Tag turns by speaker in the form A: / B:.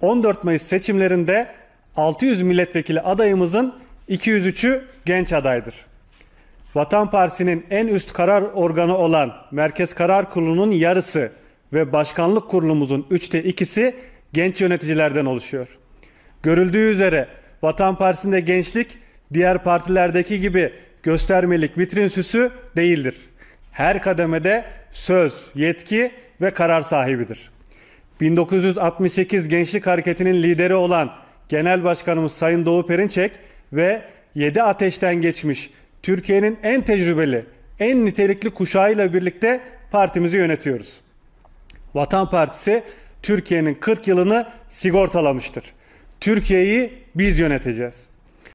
A: 14 Mayıs seçimlerinde 600 milletvekili adayımızın 203'ü genç adaydır. Vatan Partisi'nin en üst karar organı olan Merkez Karar Kurulu'nun yarısı ve Başkanlık Kurulumuzun üçte ikisi genç yöneticilerden oluşuyor. Görüldüğü üzere Vatan Partisi'nde gençlik diğer partilerdeki gibi göstermelik vitrin süsü değildir. Her kademede söz, yetki ve karar sahibidir. 1968 Gençlik Hareketi'nin lideri olan Genel Başkanımız Sayın Doğu Perinçek ve 7 ateşten geçmiş Türkiye'nin en tecrübeli, en nitelikli kuşağıyla birlikte partimizi yönetiyoruz. Vatan Partisi Türkiye'nin 40 yılını sigortalamıştır. Türkiye'yi biz yöneteceğiz.